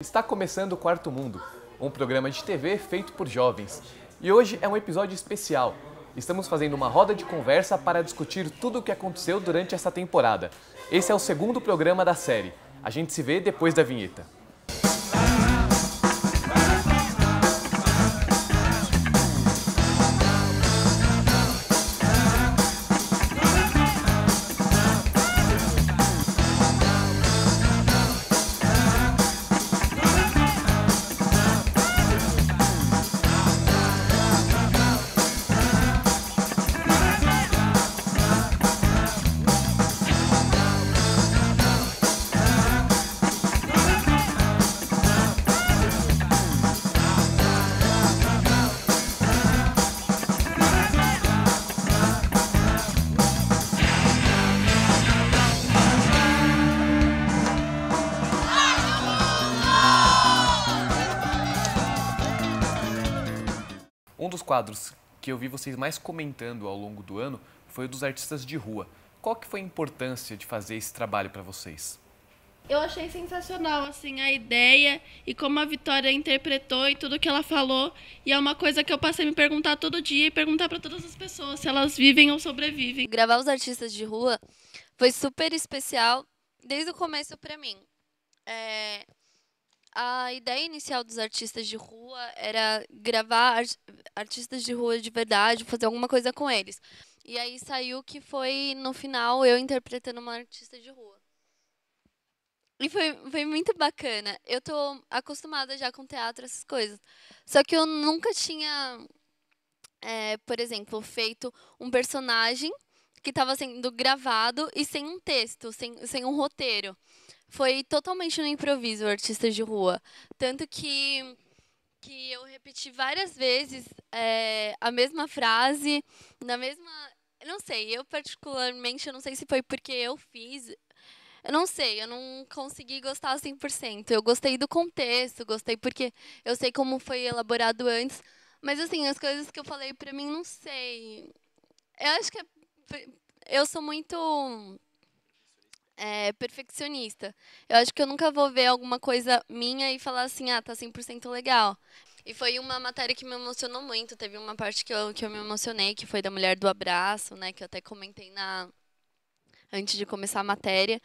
Está começando o Quarto Mundo, um programa de TV feito por jovens. E hoje é um episódio especial. Estamos fazendo uma roda de conversa para discutir tudo o que aconteceu durante essa temporada. Esse é o segundo programa da série. A gente se vê depois da vinheta. quadros que eu vi vocês mais comentando ao longo do ano foi o dos artistas de rua. Qual que foi a importância de fazer esse trabalho para vocês? Eu achei sensacional assim a ideia e como a Vitória interpretou e tudo que ela falou, e é uma coisa que eu passei a me perguntar todo dia e perguntar para todas as pessoas se elas vivem ou sobrevivem. Gravar os artistas de rua foi super especial desde o começo para mim. É, a ideia inicial dos artistas de rua era gravar art artistas de rua de verdade, fazer alguma coisa com eles. E aí saiu que foi, no final, eu interpretando uma artista de rua. E foi, foi muito bacana. Eu tô acostumada já com teatro, essas coisas. Só que eu nunca tinha, é, por exemplo, feito um personagem que estava sendo gravado e sem um texto, sem, sem um roteiro foi totalmente no improviso, artistas de rua. Tanto que, que eu repeti várias vezes é, a mesma frase, na mesma. Não sei, eu particularmente, eu não sei se foi porque eu fiz, eu não sei, eu não consegui gostar 100%. Eu gostei do contexto, gostei porque eu sei como foi elaborado antes. Mas, assim, as coisas que eu falei pra mim, não sei. Eu acho que é, eu sou muito é, perfeccionista. Eu acho que eu nunca vou ver alguma coisa minha e falar assim, ah, tá 100% legal. E foi uma matéria que me emocionou muito. Teve uma parte que eu, que eu me emocionei, que foi da mulher do abraço, né? Que eu até comentei na antes de começar a matéria.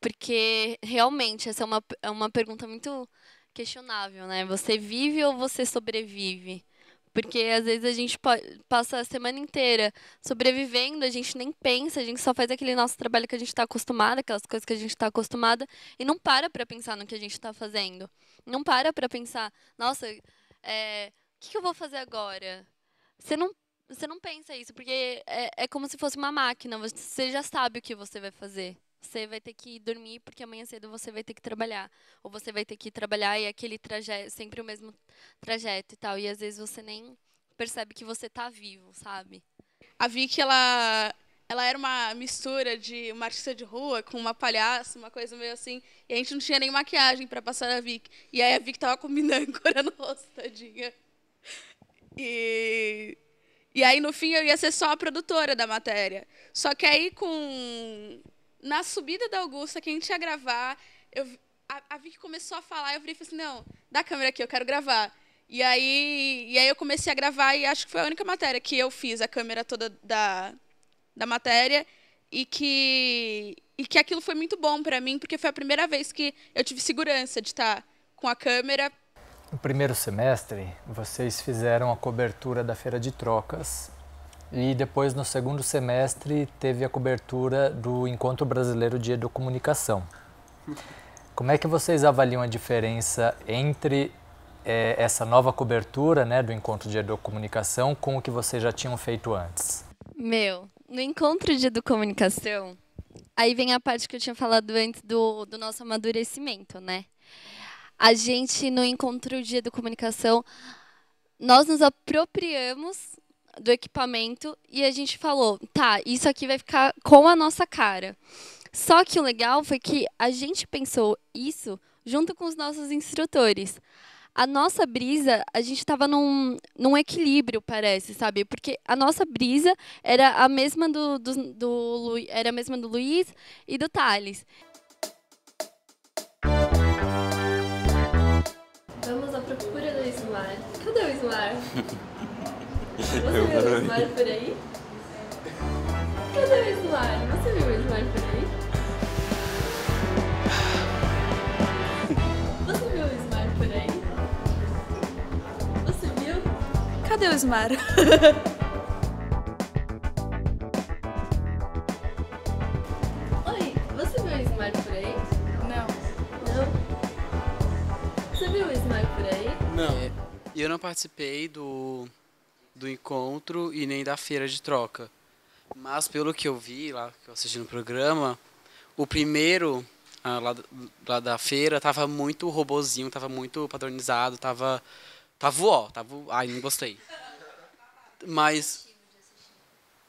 Porque realmente essa é uma, é uma pergunta muito questionável, né? Você vive ou você sobrevive? Porque às vezes a gente passa a semana inteira sobrevivendo, a gente nem pensa, a gente só faz aquele nosso trabalho que a gente está acostumada, aquelas coisas que a gente está acostumada, e não para para pensar no que a gente está fazendo. Não para para pensar, nossa, é, o que, eu vou fazer agora? Você não você não pensa isso, porque é, é como se fosse uma máquina, você já sabe o que você vai fazer você vai ter que dormir porque amanhã cedo você vai ter que trabalhar. Ou você vai ter que trabalhar e é aquele trajeto, sempre o mesmo trajeto e tal. E às vezes você nem percebe que você está vivo, sabe? A Vicky, ela, ela era uma mistura de uma artista de rua com uma palhaça, uma coisa meio assim. E a gente não tinha nem maquiagem para passar na Vicky. E aí a Vicky tava combinando, corando o rosto, tadinha. E... E aí, no fim, eu ia ser só a produtora da matéria. Só que aí, com na subida da Augusta, que a gente ia gravar, eu, a, a Vicky começou a falar, eu virei e falei assim, não, dá a câmera aqui, eu quero gravar. E aí, e aí eu comecei a gravar e acho que foi a única matéria que eu fiz a câmera toda da, da matéria e que e que aquilo foi muito bom para mim porque foi a primeira vez que eu tive segurança de estar com a câmera. No primeiro semestre, vocês fizeram a cobertura da feira de trocas e depois, no segundo semestre, teve a cobertura do Encontro Brasileiro de Educomunicação. Como é que vocês avaliam a diferença entre é, essa nova cobertura né, do Encontro de Educomunicação com o que vocês já tinham feito antes? Meu, no Encontro de Educomunicação, aí vem a parte que eu tinha falado antes do, do nosso amadurecimento, né? A gente, no Encontro de Educomunicação, nós nos apropriamos do equipamento e a gente falou, tá, isso aqui vai ficar com a nossa cara. Só que o legal foi que a gente pensou isso junto com os nossos instrutores. A nossa brisa, a gente estava num, num equilíbrio, parece, sabe? Porque a nossa brisa era a mesma do, do, do era a mesma do Luiz e do Thales. Vamos à procura do Ismar. Cadê o Ismar? Você viu o Ismar por aí? Cadê o Ismar? Você viu o Ismar por aí? Você viu o Ismar por aí? Você viu? Cadê o Ismar? Oi, você viu o Ismar por aí? Não. Não? Você viu o Ismar por aí? Não. É, e eu não participei do do encontro e nem da feira de troca. Mas pelo que eu vi lá, que eu assisti no programa, o primeiro ah, lá, lá, da feira tava muito robozinho, tava muito padronizado, tava. Tava ó, tava. Ai, não gostei. Mas.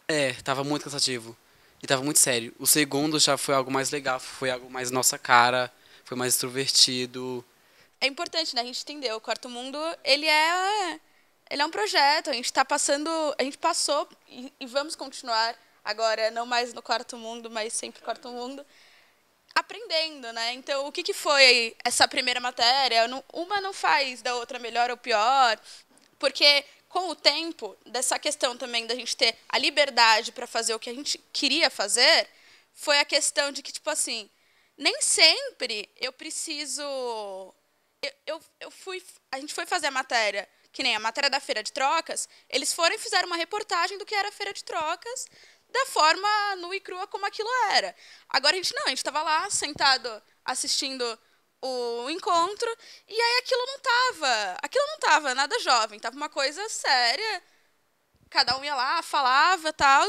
É, tava muito cansativo. E tava muito sério. O segundo já foi algo mais legal, foi algo mais nossa cara, foi mais extrovertido. É importante, né? A gente entendeu, O quarto mundo, ele é ele é um projeto, a gente está passando, a gente passou e, e, vamos continuar agora, não mais no quarto mundo, mas sempre quarto mundo, aprendendo, né? Então, o que, que foi essa primeira matéria? Não, uma não faz da outra melhor ou pior, porque com o tempo, dessa questão também da gente ter a liberdade para fazer o que a gente queria fazer, foi a questão de que, tipo assim, nem sempre eu preciso. Eu, eu, eu fui. A gente foi fazer a matéria que nem a matéria da feira de trocas, eles foram e fizeram uma reportagem do que era a feira de trocas, da forma nua e crua como aquilo era. Agora a gente não, a gente estava lá sentado assistindo o encontro e aí aquilo não tava, aquilo não tava nada jovem, tava uma coisa séria, cada um ia lá, falava, tal.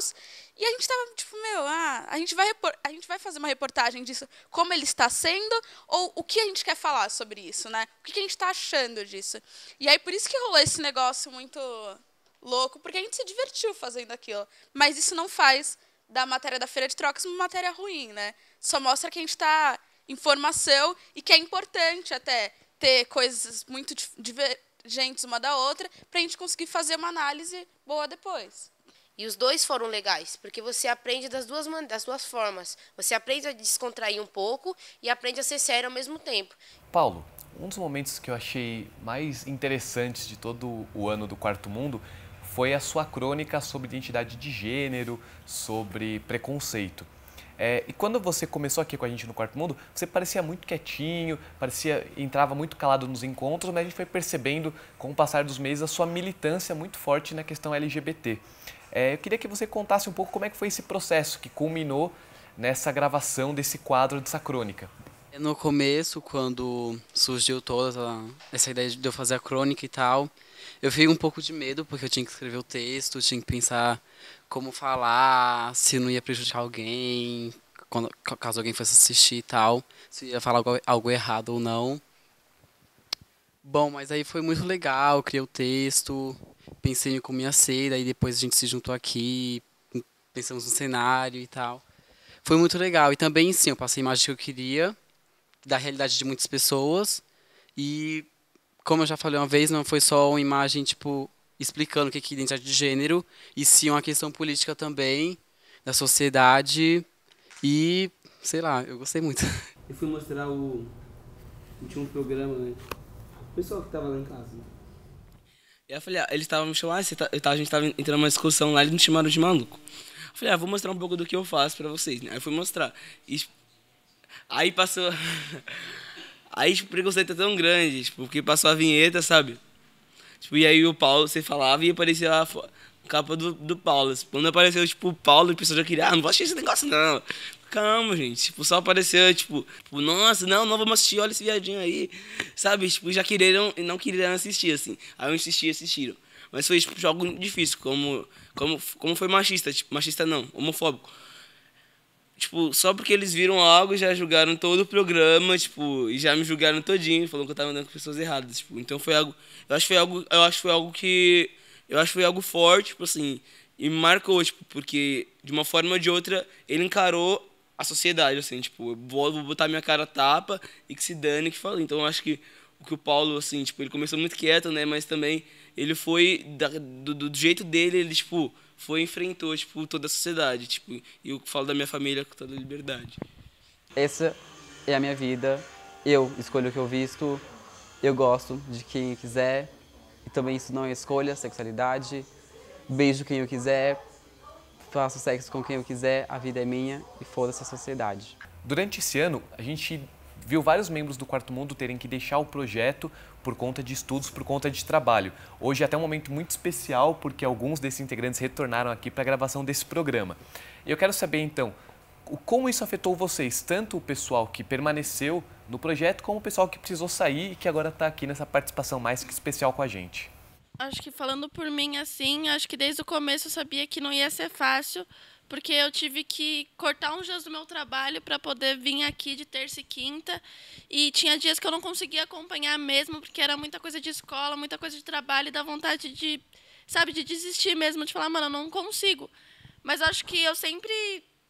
E a gente estava tipo, meu, ah, a gente vai a gente vai fazer uma reportagem disso, como ele está sendo ou o que a gente quer falar sobre isso, né? O que a gente está achando disso? E aí por isso que rolou esse negócio muito louco, porque a gente se divertiu fazendo aquilo. Mas isso não faz da matéria da feira de trocas uma matéria ruim, né? Só mostra que a gente está informação e que é importante até ter coisas muito diver gentes uma da outra, para a gente conseguir fazer uma análise boa depois. E os dois foram legais, porque você aprende das duas, das duas formas. Você aprende a descontrair um pouco e aprende a ser sério ao mesmo tempo. Paulo, um dos momentos que eu achei mais interessantes de todo o ano do Quarto Mundo foi a sua crônica sobre identidade de gênero, sobre preconceito. É, e quando você começou aqui com a gente no Quarto Mundo, você parecia muito quietinho, parecia entrava muito calado nos encontros, mas a gente foi percebendo com o passar dos meses a sua militância muito forte na questão LGBT. É, eu queria que você contasse um pouco como é que foi esse processo que culminou nessa gravação desse quadro, dessa crônica. No começo, quando surgiu toda essa ideia de eu fazer a crônica e tal, eu fiquei um pouco de medo, porque eu tinha que escrever o texto, tinha que pensar como falar, se não ia prejudicar alguém, quando, caso alguém fosse assistir e tal, se ia falar algo, algo errado ou não. Bom, mas aí foi muito legal, criei o texto, pensei em como ia ser, daí depois a gente se juntou aqui, pensamos no cenário e tal. Foi muito legal. E também, sim, eu passei a imagem que eu queria, da realidade de muitas pessoas. E, como eu já falei uma vez, não foi só uma imagem, tipo, explicando o que é identidade de gênero, e sim uma questão política também, da sociedade, e sei lá, eu gostei muito. Eu fui mostrar o. Tinha um programa, né? O pessoal que tava lá em casa. Né? eu falei, ah, eles estavam me chamando, ah, tá, a gente tava entrando numa discussão lá, eles me chamaram de maluco. Eu falei, ah, vou mostrar um pouco do que eu faço pra vocês, né? Aí eu fui mostrar. E, aí passou. aí, tipo, o preconceito é tão grande, tipo, porque passou a vinheta, sabe? Tipo, e aí o Paulo, você falava e aparecia a capa do, do Paulo. Quando apareceu, tipo, o Paulo, o pessoal já queria, ah, não vou assistir esse negócio, não. Calma, gente. Tipo, só apareceu, tipo, tipo nossa, não, não vamos assistir, olha esse viadinho aí. Sabe? Tipo, já queriam e não queriam assistir, assim. Aí eu insisti e assistiram. Mas foi, tipo, jogo difícil, como, como, como foi machista, tipo, machista não, homofóbico Tipo, só porque eles viram algo, já julgaram todo o programa, tipo, e já me julgaram todinho, falando que eu tava andando com pessoas erradas, tipo. Então foi algo, eu acho que foi algo, eu acho que foi algo que eu acho que foi algo forte, tipo assim, e me marcou, tipo, porque de uma forma ou de outra ele encarou a sociedade, assim, tipo, vou, vou botar minha cara tapa e que se dane que fala. Então eu acho que o que o Paulo, assim, tipo, ele começou muito quieto, né, mas também ele foi da, do, do jeito dele, ele, tipo, foi e enfrentou, tipo, toda a sociedade, tipo, e eu falo da minha família com toda a liberdade. Essa é a minha vida, eu escolho o que eu visto, eu gosto de quem quiser, e também isso não é escolha, sexualidade, beijo quem eu quiser, faço sexo com quem eu quiser, a vida é minha e foda-se a sociedade. Durante esse ano, a gente viu vários membros do Quarto Mundo terem que deixar o projeto por conta de estudos, por conta de trabalho. Hoje é até um momento muito especial porque alguns desses integrantes retornaram aqui para a gravação desse programa. Eu quero saber então como isso afetou vocês, tanto o pessoal que permaneceu no projeto como o pessoal que precisou sair e que agora está aqui nessa participação mais que especial com a gente. Acho que falando por mim assim, acho que desde o começo eu sabia que não ia ser fácil porque eu tive que cortar uns dias do meu trabalho para poder vir aqui de terça e quinta. E tinha dias que eu não conseguia acompanhar mesmo, porque era muita coisa de escola, muita coisa de trabalho, e da vontade de, sabe, de desistir mesmo, de falar, mano, eu não consigo. Mas acho que eu sempre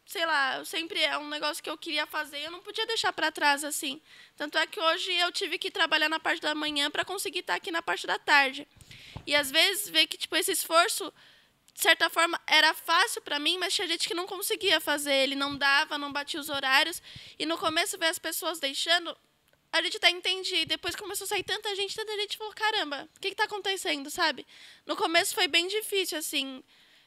sei lá, eu sempre é um negócio que eu queria fazer, eu não podia deixar para trás assim. Tanto é que hoje eu tive que trabalhar na parte da manhã para conseguir estar tá aqui na parte da tarde. E às vezes ver que tipo esse esforço de certa forma, era fácil para mim, mas tinha gente que não conseguia fazer. Ele não dava, não batia os horários. E no começo, ver as pessoas deixando, a gente até entendia. Depois começou a sair tanta gente, tanta gente falou: caramba, o que está acontecendo, sabe? No começo foi bem difícil, assim,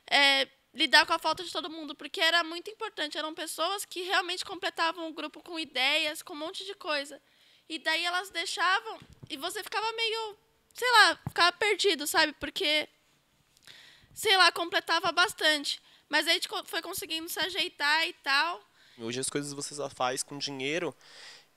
é, lidar com a falta de todo mundo, porque era muito importante. Eram pessoas que realmente completavam o grupo com ideias, com um monte de coisa. E daí elas deixavam e você ficava meio, sei lá, ficava perdido, sabe? Porque sei lá, completava bastante. Mas a gente foi conseguindo se ajeitar e tal. Hoje as coisas você já faz com dinheiro.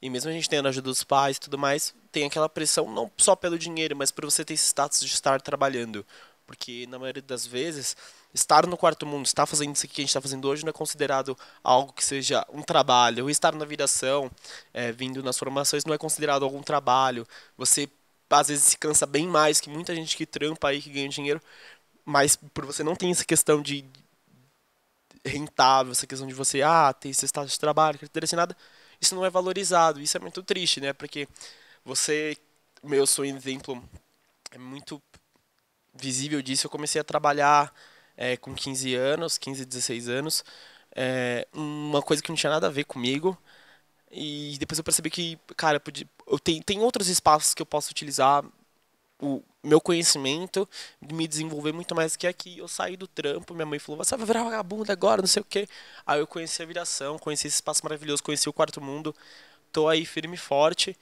E mesmo a gente tendo a ajuda dos pais e tudo mais, tem aquela pressão não só pelo dinheiro, mas por você ter esse status de estar trabalhando. Porque na maioria das vezes, estar no quarto mundo, estar fazendo isso que a gente está fazendo hoje, não é considerado algo que seja um trabalho. Ou estar na viração, é, vindo nas formações, não é considerado algum trabalho. Você às vezes se cansa bem mais que muita gente que trampa aí, que ganha dinheiro, mas por você não ter essa questão de rentável, essa questão de você, ah, ter esse status de trabalho, carteira assinada, isso não é valorizado. Isso é muito triste, né? Porque você, meu, eu sou exemplo é muito visível disso. Eu comecei a trabalhar é, com 15 anos, 15, 16 anos, é, uma coisa que não tinha nada a ver comigo. E depois eu percebi que, cara, eu podia, eu tenho, tem outros espaços que eu posso utilizar o, meu conhecimento, me desenvolver muito mais do que aqui. Eu saí do trampo, minha mãe falou: você vai virar vagabundo agora, não sei o quê. Aí eu conheci a viração, conheci esse espaço maravilhoso, conheci o quarto mundo. Tô aí firme e forte.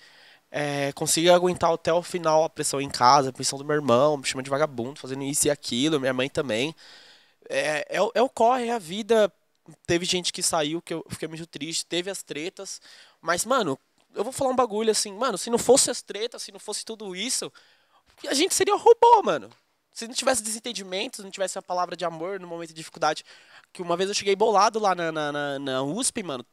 É, consegui aguentar até o final a pressão em casa, a pressão do meu irmão, me chama de vagabundo, fazendo isso e aquilo, minha mãe também. É, é, é o corre, é a vida. Teve gente que saiu, que eu fiquei muito triste, teve as tretas. Mas, mano, eu vou falar um bagulho assim, mano, se não fosse as tretas, se não fosse tudo isso, a gente seria robô, mano. Se não tivesse desentendimento, se não tivesse a palavra de amor no momento de dificuldade. Que uma vez eu cheguei bolado lá na, na, na, na USP, mano.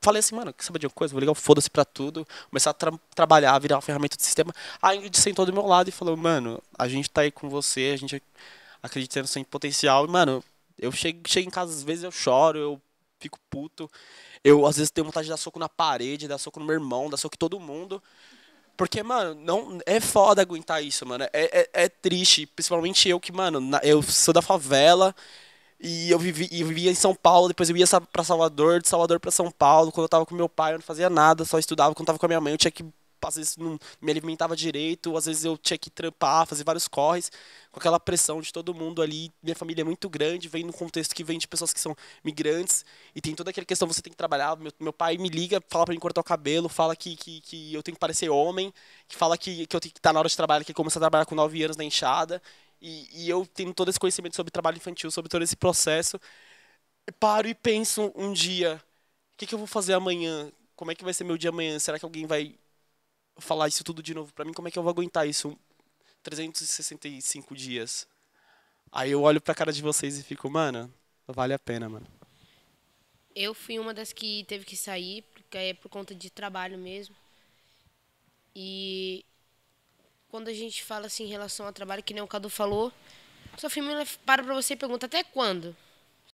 Falei assim, mano, que sabe de uma coisa? Vou ligar o foda-se pra tudo, começar a tra trabalhar, virar uma ferramenta do sistema. A Ingrid sentou do meu lado e falou, mano, a gente tá aí com você, a gente acredita no seu potencial. E, mano, eu chego, chego em casa, às vezes eu choro, eu fico puto. Eu, às vezes, tenho vontade de dar soco na parede, dar soco no meu irmão, dar soco em todo mundo. Porque, mano, não, é foda aguentar isso, mano. É, é, é triste. Principalmente eu que, mano, na, eu sou da favela. E eu vivi, eu vivia em São Paulo, depois eu ia para Salvador, de Salvador para São Paulo. Quando eu tava com meu pai, eu não fazia nada, só estudava. Quando eu tava com a minha mãe, eu tinha que Tipo, às vezes não me alimentava direito, às vezes eu tinha que trampar, fazer vários corres, com aquela pressão de todo mundo ali. Minha família é muito grande, vem num contexto que vem de pessoas que são migrantes, e tem toda aquela questão, você tem que trabalhar. Meu, meu pai me liga, fala para mim cortar o cabelo, fala que, que, que eu tenho que parecer homem, que fala que, que eu tenho que estar tá na hora de trabalho, que eu comecei a trabalhar com 9 anos na enxada. E, e eu tenho todo esse conhecimento sobre trabalho infantil, sobre todo esse processo. paro e penso um dia, o que, que eu vou fazer amanhã? Como é que vai ser meu dia amanhã? Será que alguém vai falar isso tudo de novo para mim, como é que eu vou aguentar isso 365 dias? Aí eu olho pra cara de vocês e fico, mano, vale a pena, mano. Eu fui uma das que teve que sair, porque é por conta de trabalho mesmo. E quando a gente fala assim em relação ao trabalho, que nem o Cadu falou, sua família para pra você e pergunta até quando?